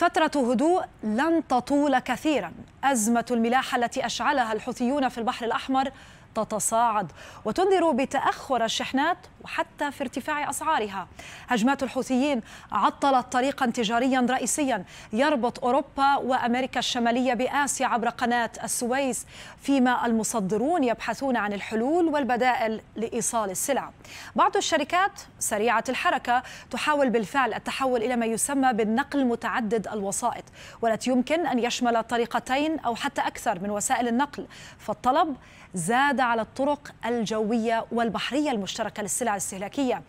فترة هدوء لن تطول كثيرا أزمة الملاحة التي أشعلها الحوثيون في البحر الأحمر تتصاعد وتنذر بتأخر الشحنات حتى في ارتفاع أسعارها هجمات الحوثيين عطلت طريقا تجاريا رئيسيا يربط أوروبا وأمريكا الشمالية بآسيا عبر قناة السويس فيما المصدرون يبحثون عن الحلول والبدائل لإيصال السلع بعض الشركات سريعة الحركة تحاول بالفعل التحول إلى ما يسمى بالنقل متعدد الوسائط والتي يمكن أن يشمل طريقتين أو حتى أكثر من وسائل النقل فالطلب زاد على الطرق الجوية والبحرية المشتركة للسلع الاستهلاكية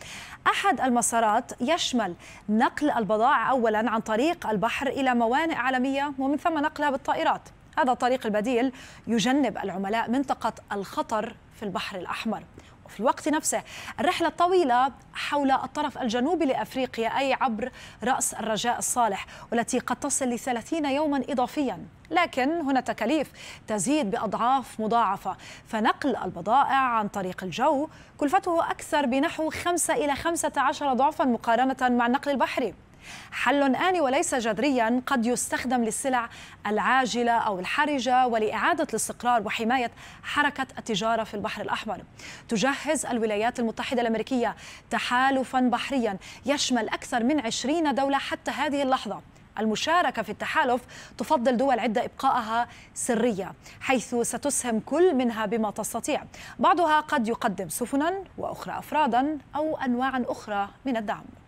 أحد المسارات يشمل نقل البضائع أولا عن طريق البحر إلى موانئ عالمية ومن ثم نقلها بالطائرات هذا الطريق البديل يجنب العملاء منطقة الخطر في البحر الأحمر في الوقت نفسه الرحلة الطويلة حول الطرف الجنوبي لأفريقيا أي عبر رأس الرجاء الصالح والتي قد تصل لثلاثين يوما إضافيا لكن هنا تكاليف تزيد بأضعاف مضاعفة فنقل البضائع عن طريق الجو كلفته أكثر بنحو 5 إلى 15 ضعفا مقارنة مع النقل البحري حل آني وليس جذريا قد يستخدم للسلع العاجلة أو الحرجة ولإعادة الاستقرار وحماية حركة التجارة في البحر الأحمر تجهز الولايات المتحدة الأمريكية تحالفا بحريا يشمل أكثر من 20 دولة حتى هذه اللحظة المشاركة في التحالف تفضل دول عدة إبقائها سرية حيث ستسهم كل منها بما تستطيع بعضها قد يقدم سفنا وأخرى أفرادا أو أنواعا أخرى من الدعم